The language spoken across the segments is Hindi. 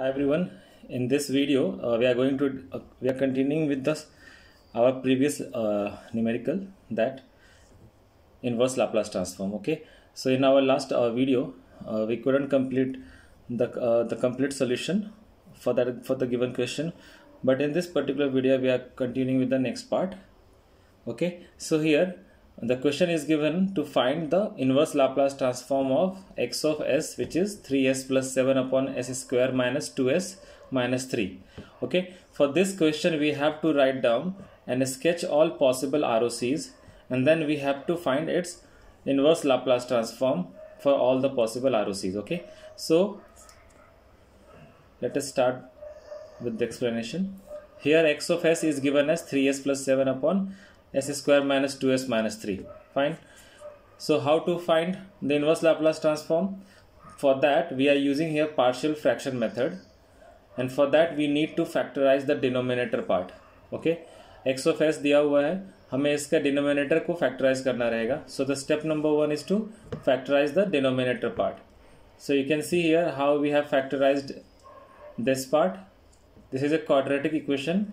Hi everyone. In this video, uh, we are going to uh, we are continuing with this our previous uh, numerical that inverse Laplace transform. Okay. So in our last uh, video, uh, we couldn't complete the uh, the complete solution for that for the given question, but in this particular video, we are continuing with the next part. Okay. So here the question is given to find the inverse Laplace transform of x of s which is 3s plus 7 upon s square minus 2s minus 3. Okay, for this question we have to write down and sketch all possible ROCs and then we have to find its inverse Laplace transform for all the possible ROCs. Okay, so let us start with the explanation. Here x of s is given as 3s plus 7 upon s square minus 2s minus 3 fine so how to find the inverse Laplace transform for that we are using here partial fraction method and for that we need to factorize the denominator part okay x of s दिया हुआ है हमें इसका डिनोमिनेटर को फैक्टराइज करना रहेगा so the step number one is to factorise the denominator part so you can see here how we have factorised this part this is a quadratic equation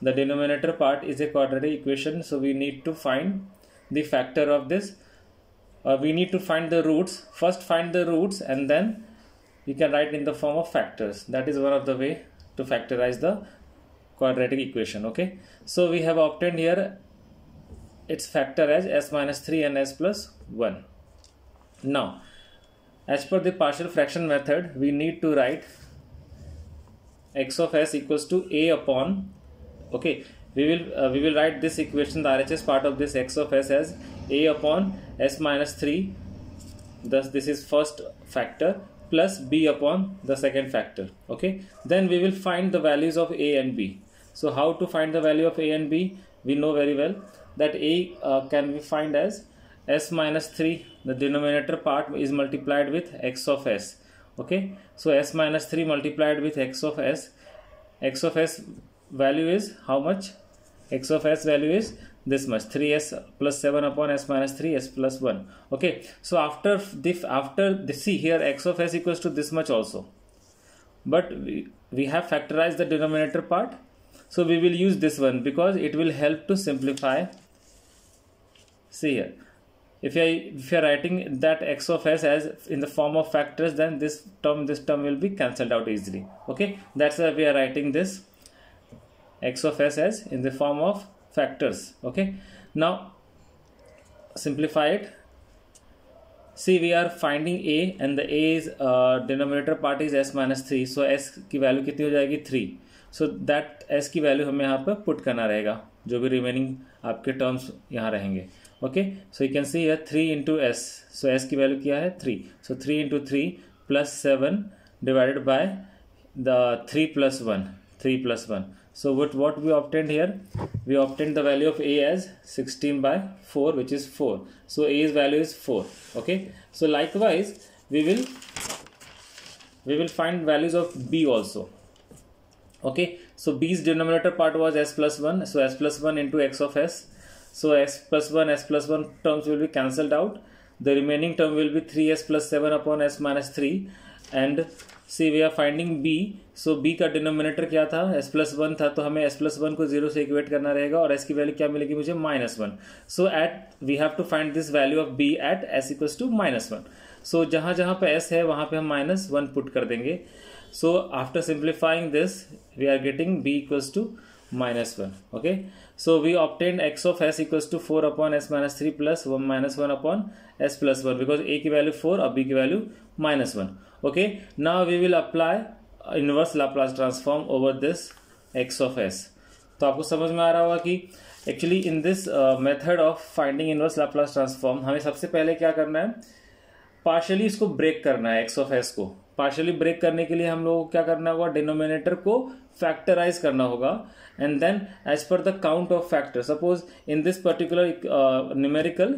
the denominator part is a quadratic equation so we need to find the factor of this uh, we need to find the roots first find the roots and then you can write in the form of factors that is one of the way to factorize the quadratic equation okay so we have obtained here its factor as s minus 3 and s plus 1 now as per the partial fraction method we need to write x of s equals to a upon okay we will uh, we will write this equation the RHS part of this x of s as a upon s minus 3 thus this is first factor plus b upon the second factor okay then we will find the values of a and b so how to find the value of a and b we know very well that a uh, can be find as s minus 3 the denominator part is multiplied with x of s okay so s minus 3 multiplied with x of s x of s value is how much x of s value is this much 3s plus 7 upon s minus 3s plus 1 okay so after this, after the see here x of s equals to this much also but we, we have factorized the denominator part so we will use this one because it will help to simplify see here if I if you are writing that x of s as in the form of factors then this term this term will be cancelled out easily okay that's why we are writing this x of s as in the form of factors okay now simplify it see we are finding a and the a is uh, denominator part is s minus three so s की वैल्यू कितनी हो जाएगी थ्री सो दैट s की वैल्यू हमें यहाँ पर पुट करना रहेगा जो भी रिमेनिंग आपके टर्म्स यहाँ रहेंगे okay so you can see यह three into S so S की वैल्यू क्या है three so three into three plus seven divided by the three plus one three plus one So what, what we obtained here? We obtained the value of A as 16 by 4 which is 4. So A's value is 4. Okay. So likewise we will we will find values of B also. Okay. So B's denominator part was S plus 1. So S plus 1 into X of S. So S plus 1 S plus 1 terms will be cancelled out. The remaining term will be 3S plus 7 upon S minus 3 and see we are finding B so B का डिनोमिनेटर क्या था एस प्लस वन था तो हमें एस प्लस वन को जीरो से इक्वेट करना रहेगा और एस की वैल्यू क्या मिलेगी मुझे minus one so at we have to find this value of B at S equal to minus one so जहाँ जहाँ पर एस है वहाँ पर हम माइनस वन पुट कर देंगे so after simplifying this we are getting B equals to minus one okay so we obtain X of S equal to four upon S minus three plus one minus one upon S plus one because A की वैल्यू फोर और बी की value minus one okay now we will apply inverse laplace transform over this x of s तो आपको समझ में आ रहा होगा कि actually in this method of finding inverse Laplace transform हमें सबसे पहले क्या करना है पार्शियली इसको ब्रेक करना है एक्स ऑफ एस को पार्शियली ब्रेक करने के लिए हम लोगों को क्या करना होगा डिनोमिनेटर को फैक्टराइज करना होगा and then as per the count of factor suppose in this particular numerical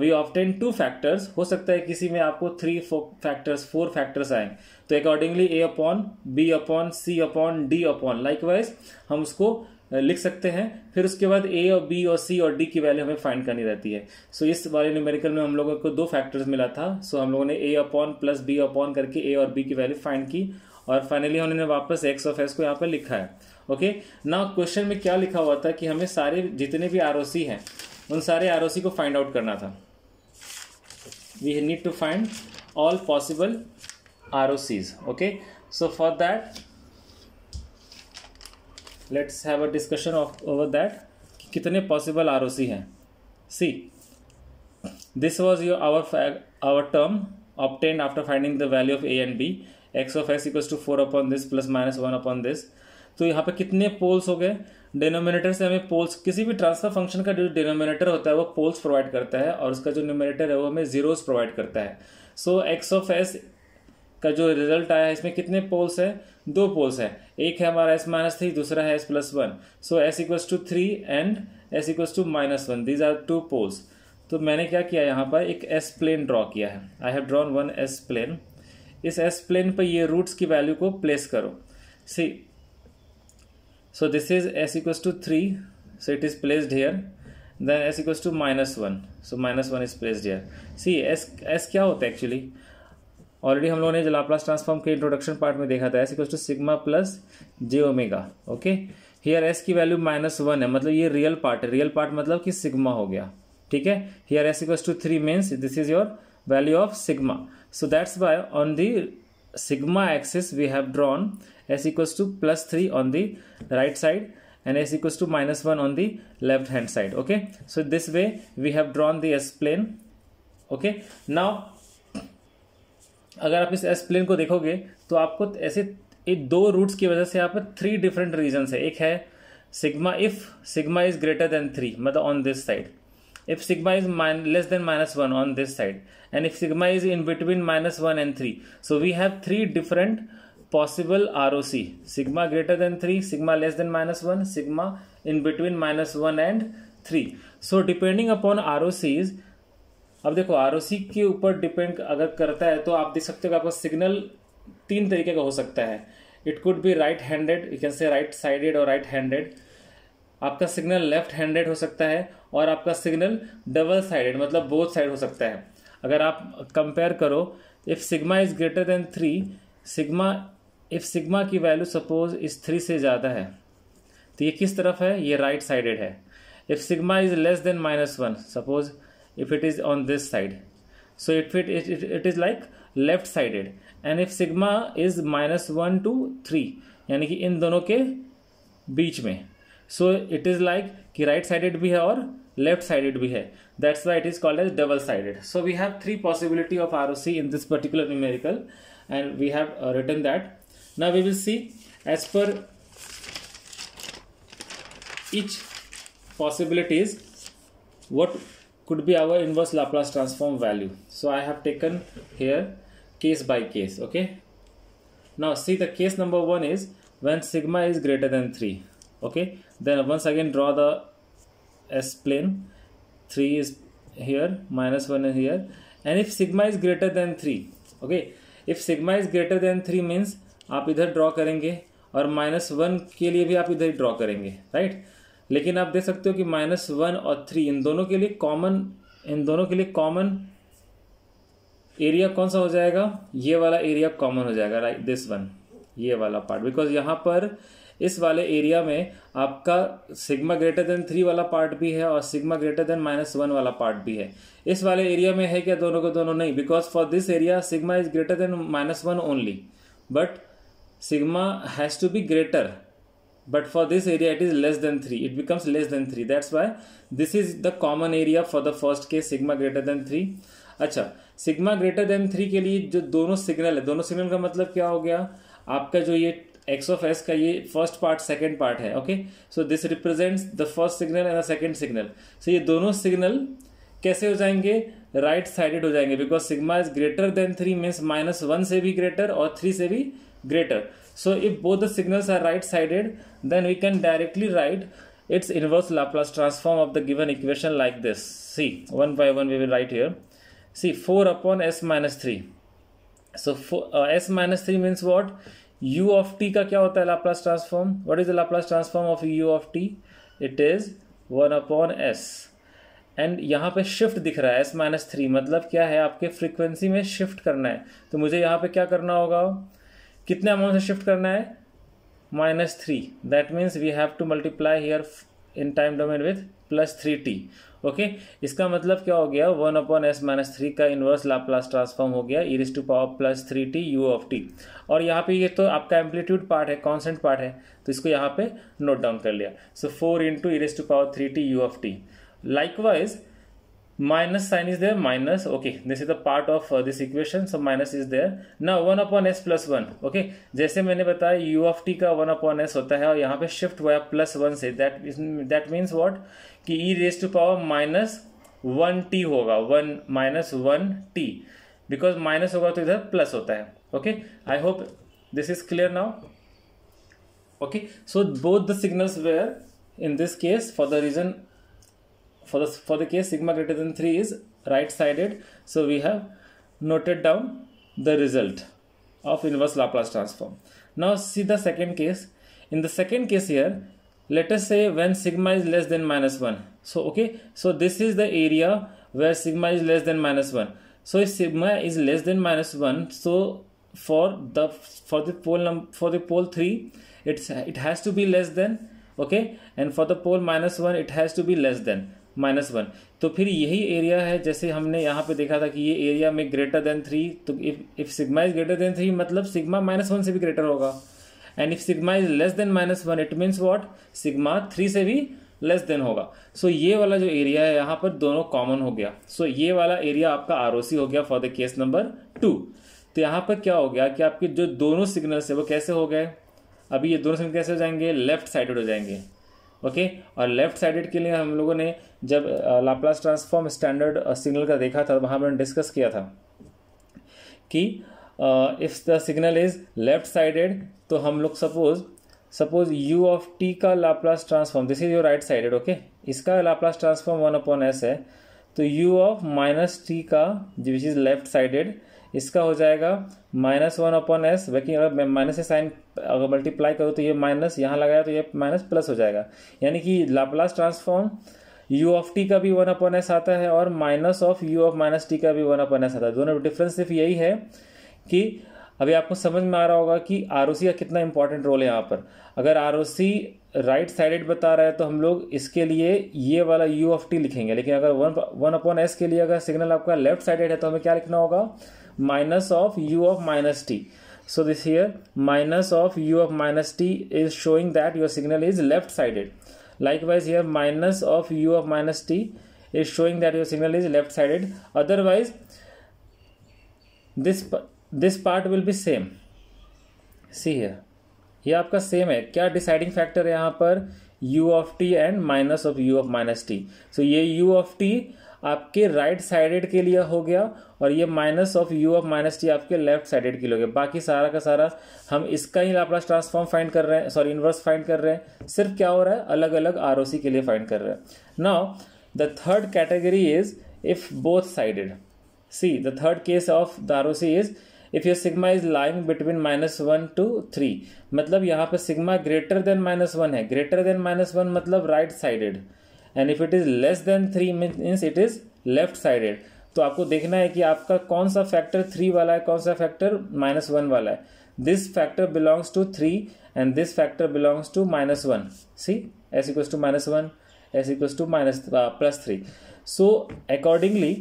we obtain two factors हो सकता है किसी में आपको थ्री फैक्टर्स फोर फैक्टर्स आए तो accordingly A upon B upon C upon D upon likewise हम उसको लिख सकते हैं फिर उसके बाद ए और बी और सी और डी की वैल्यू हमें फाइंड करनी रहती है सो so, इस वाले न्यूमेरिकल में हम लोगों को दो फैक्टर्स मिला था सो so, हम लोगों ने A upon plus B upon करके ए और बी की वैल्यू फाइंड की और फाइनली उन्होंने वापस एक्स ऑफ एस को यहाँ पर लिखा है ओके ना क्वेश्चन में क्या लिखा हुआ था कि हमें सारे जितने भी आर हैं उन सारे आर को फाइंड आउट करना था we need to find all possible ROCs okay so for that let's have a discussion of over that कितने possible ROC हैं see this was your our our term obtained after finding the value of a and b x of x equals to 4 upon this plus minus 1 upon this तो यहाँ पे कितने पोल्स हो गए डिनोमिनेटर से हमें पोल्स किसी भी ट्रांसफर फंक्शन का जो डिनोमिनेटर होता है वो पोल्स प्रोवाइड करता है और उसका जो न्यूमिनेटर है वो हमें जीरोस प्रोवाइड करता है सो एक्स ऑफ एस का जो रिजल्ट आया है इसमें कितने पोल्स है दो पोल्स है एक है हमारा एस माइनस थ्री दूसरा है S plus one so S equals to three and S equals to minus one these are two poles तो मैंने क्या किया यहाँ पर एक एस प्लेन ड्रॉ किया है I have drawn one S plane इस एस प्लेन पर ये रूट्स की वैल्यू को प्लेस करो सी so this is s equals to 3 so it is placed here then s equals to minus 1 so minus 1 is placed here see s s क्या होता है एक्चुअली ऑलरेडी हम लोगों ने लाप्लास ट्रांसफॉर्म के इंट्रोडक्शन पार्ट में देखा था s equal to sigma plus j omega okay here s की वैल्यू माइनस वन है मतलब ये रियल पार्ट है रियल पार्ट मतलब कि सिग्मा हो गया ठीक है here s equal to three means this is your value of sigma so that's why on the sigma axis we have drawn s equals to plus 3 on the right side and s equals to minus 1 on the left hand side okay so this way we have drawn the s plane okay now अगर आप इस एस प्लेन को देखोगे तो आपको ऐसे ये दो रूट्स की वजह से यहाँ पर थ्री डिफरेंट रीजन है एक है sigma if sigma is greater than three मतलब on this side if sigma is min- less than minus 1 on this side and if sigma is in between minus 1 and 3 so we have three different possible ROC sigma greater than 3 sigma less than minus 1 sigma in between minus 1 and 3 so depending upon ROCs अब देखो आर के ऊपर डिपेंड अगर करता है तो आप देख सकते हो कि आपका सिग्नल तीन तरीके का हो सकता है it could be right handed you can say right sided और राइट हैंडेड आपका सिग्नल लेफ्ट हैंडेड हो सकता है और आपका सिग्नल डबल साइडेड मतलब बोथ साइड हो सकता है अगर आप कंपेयर करो if sigma is greater than three sigma if sigma की वैल्यू सपोज इस थ्री से ज़्यादा है तो ये किस तरफ है ये राइट साइडेड है if sigma is less than minus one suppose if it is on this side so it fit it is like left sided and if sigma is minus one to three यानी कि इन दोनों के बीच में So it is like like कि राइट साइडेड भी है और लेफ्ट साइडेड भी है that's why it is called as double sided so we have three possibility of R and we have uh, written that now we will see as per each possibilities what could be our inverse laplace transform value so i have taken here case by case okay now see the case number 1 is when sigma is greater than 3 okay then once again draw the s plane 3 is here minus 1 is here and if sigma is greater than 3 okay if sigma is greater than 3 means आप इधर ड्रॉ करेंगे और माइनस वन के लिए भी आप इधर ही ड्रॉ करेंगे राइट लेकिन आप देख सकते हो कि माइनस वन और थ्री इन दोनों के लिए कॉमन इन दोनों के लिए कॉमन एरिया कौन सा हो जाएगा ये वाला एरिया कॉमन हो जाएगा राइट दिस वन ये वाला पार्ट बिकॉज यहाँ पर इस वाले एरिया में आपका सिग्मा ग्रेटर देन थ्री वाला पार्ट भी है और sigma greater than minus one वाला पार्ट भी है इस वाले एरिया में है क्या दोनों को दोनों नहीं because for this area sigma is greater than minus one only but sigma has to be greater but for this area it is less than three it becomes less than three that's why this is the common area for the first case sigma greater than three अच्छा सिग्मा ग्रेटर देन थ्री के लिए जो दोनों सिग्नल है दोनों सिग्नल का मतलब क्या हो गया आपका जो ये एक्स ऑफ एस का ये फर्स्ट पार्ट सेकेंड पार्ट है okay so this represents the first signal and the second signal so ये दोनों सिग्नल कैसे हो जाएंगे राइट right साइडेड हो जाएंगे because sigma is greater than three means minus one से भी ग्रेटर और थ्री से भी greater so if both the signals are right sided then we can directly write its inverse Laplace transform of the given equation like this C one by one we will write here C four upon S minus three so s minus three means what u of t का क्या होता है Laplace transform what is the Laplace transform of u of t it is one upon s and यहाँ पे शिफ्ट दिख रहा है एस माइनस थ्री मतलब क्या है आपके फ्रीक्वेंसी में शिफ्ट करना है तो मुझे यहाँ पे क्या करना होगा कितने अमाउंट से शिफ्ट करना है minus three that means we have to multiply here in time domain with plus three t okay इसका मतलब क्या हो गया one upon S minus three का इन्वर्स लाप्लास ट्रांसफॉर्म हो गया e raise to power plus three t u of t और यहाँ पे ये तो आपका एम्पलीट्यूड पार्ट है कॉन्सेंट पार्ट है तो इसको यहाँ पे नोट डाउन कर लिया so four into iris to power three t u of t likewise minus sign is there minus okay this is the part of uh, this equation so minus is there now 1 upon s plus 1 जैसे मैंने बताया यू ऑफ टी का वन अपॉन एस होता है और यहाँ पे शिफ्ट हुआ प्लस वन से दैट दैट that वॉट कि e raise to power minus one t होगा one minus one t because minus होगा तो इधर प्लस होता है okay I hope this is clear now okay so both the signals were in this case for the region for the for the case sigma greater than three is right sided so we have noted down the result of inverse Laplace transform now see the second case in the second case here let us say when sigma is less than minus 1 so okay so this is the area where sigma is less than minus 1 so if sigma is less than minus 1 so for the for the pole num for the pole 3 it's it has to be less than okay and for the pole minus 1 it has to be less than minus one तो फिर यही एरिया है जैसे हमने यहाँ पे देखा था कि ये एरिया में ग्रेटर देन थ्री तो if if sigma is greater than three मतलब सिग्मा माइनस वन से भी ग्रेटर होगा and if sigma is less than minus one it means what sigma three से भी लेस देन होगा सो so, ये वाला जो एरिया है यहाँ पर दोनों कॉमन हो गया सो so, ये वाला एरिया आपका आर हो गया for the case number two तो यहाँ पर क्या हो गया कि आपके जो दोनों सिग्नल्स है वो कैसे हो गए अभी ये दोनों सिग्नल कैसे हो जाएंगे लेफ्ट साइडेड हो जाएंगे ओके okay? और लेफ्ट साइडेड के लिए हम लोगों ने जब लाप्लास ट्रांसफॉर्म स्टैंडर्ड सिग्नल का देखा था वहाँ पर डिस्कस किया था कि if the signal is left sided तो हम लोग suppose suppose u of t का Laplace transform this is your right sided okay इसका Laplace transform one upon s है तो u ऑफ माइनस टी का विच इज लेफ्ट साइडेड इसका हो जाएगा माइनस वन अपॉन एस बाकी अगर मैं माइनस से साइन अगर मल्टीप्लाई करूँ तो ये माइनस यहाँ लगाया तो ये माइनस प्लस हो जाएगा यानी कि Laplace transform u of t का भी वन अपॉन एस आता है और minus of u of minus t का भी वन अपॉन एस आता है दोनों डिफरेंस सिर्फ यही है कि अभी आपको समझ में आ रहा होगा कि आर का कितना इंपॉर्टेंट रोल है यहाँ पर अगर आर राइट साइडेड बता रहा है तो हम लोग इसके लिए ये वाला यू ऑफ टी लिखेंगे लेकिन अगर वन वन अपॉन एस के लिए अगर सिग्नल आपका लेफ्ट साइडेड है तो हमें क्या लिखना होगा minus of u of minus t so this here minus of u of minus t is showing that your signal is left sided likewise here minus of u of minus t is showing that your signal is left sided otherwise this this part will be same C है ये आपका सेम है क्या डिसाइडिंग फैक्टर है यहाँ पर u of t and minus of u of minus t so ये यू ऑफ टी आपके राइट right साइडेड के लिए हो गया और ये minus of u of minus t आपके लेफ्ट साइडेड के लिए हो गया बाकी सारा का सारा हम इसका ही लाप्लास ट्रांसफॉर्म फाइंड कर रहे हैं सॉरी इनवर्स फाइंड कर रहे हैं सिर्फ क्या हो रहा है अलग अलग आर के लिए फाइंड कर रहे हैं now the third category is if both sided see the third case of the R is if your sigma is lying between minus one to three मतलब यहाँ पे sigma greater than minus one है ग्रेटर देन माइनस वन मतलब right sided and if it is less than three means it is left sided तो आपको देखना है कि आपका कौन सा फैक्टर थ्री वाला है कौन सा फैक्टर माइनस वन वाला है this factor belongs to three and this factor belongs to minus one see s equals to minus one s equals to minus plus three so accordingly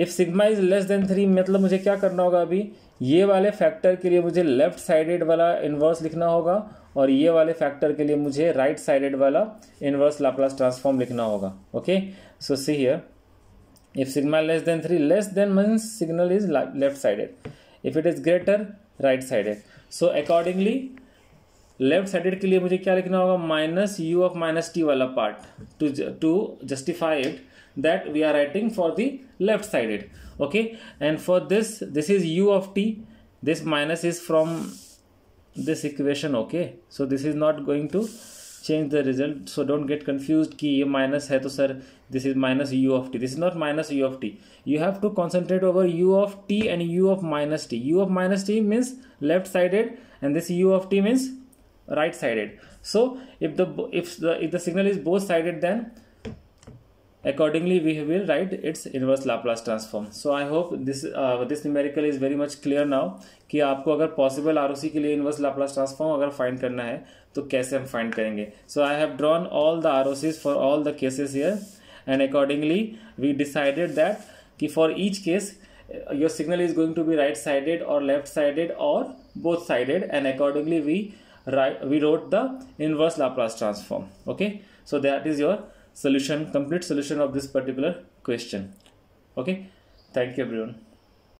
if sigma is less than three मतलब मुझे क्या करना होगा अभी ये वाले फैक्टर के लिए मुझे लेफ्ट साइडेड वाला इन्वर्स लिखना होगा और ये वाले फैक्टर के लिए मुझे राइट right साइडेड वाला इन्वर्स लाप्लास ट्रांसफॉर्म लिखना होगा okay so see here if sigma less than three less than means signal is left sided if it is greater right sided so accordingly left sided के लिए मुझे क्या लिखना होगा minus u of minus t वाला part to to justify it that we are writing for the left sided okay and for this this is u of t this minus is from this equation okay so this is not going to change the result so don't get confused ki minus hai to sir this is minus u of t this is not minus u of t you have to concentrate over u of t and u of minus t u of minus t means left sided and this u of t means right sided so if the if the if the signal is both sided then accordingly we will write its inverse laplace transform so i hope this uh, this numerical is very much clear now ki aapko agar possible roc ke inverse laplace transform agar find karna hai to kaise hum find karenge so i have drawn all the rocs for all the cases here and accordingly we decided that for each case your signal is going to be right sided or left sided or both sided and accordingly we write, we wrote the inverse laplace transform okay so that is your solution complete solution of this particular question okay thank you everyone